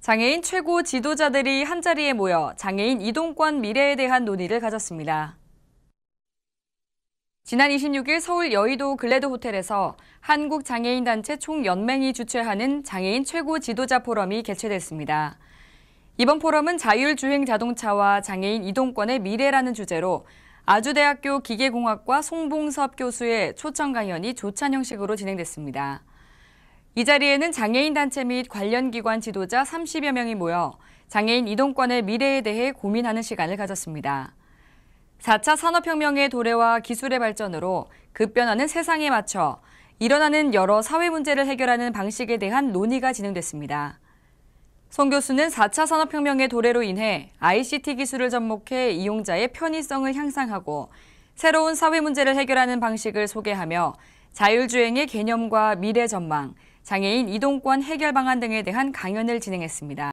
장애인 최고 지도자들이 한자리에 모여 장애인 이동권 미래에 대한 논의를 가졌습니다. 지난 26일 서울 여의도 글래드 호텔에서 한국장애인단체 총연맹이 주최하는 장애인 최고 지도자 포럼이 개최됐습니다. 이번 포럼은 자율주행 자동차와 장애인 이동권의 미래라는 주제로 아주대학교 기계공학과 송봉섭 교수의 초청 강연이 조찬 형식으로 진행됐습니다. 이 자리에는 장애인 단체 및 관련 기관 지도자 30여 명이 모여 장애인 이동권의 미래에 대해 고민하는 시간을 가졌습니다. 4차 산업혁명의 도래와 기술의 발전으로 급변하는 세상에 맞춰 일어나는 여러 사회 문제를 해결하는 방식에 대한 논의가 진행됐습니다. 송 교수는 4차 산업혁명의 도래로 인해 ICT 기술을 접목해 이용자의 편의성을 향상하고 새로운 사회 문제를 해결하는 방식을 소개하며 자율주행의 개념과 미래 전망, 장애인 이동권 해결 방안 등에 대한 강연을 진행했습니다.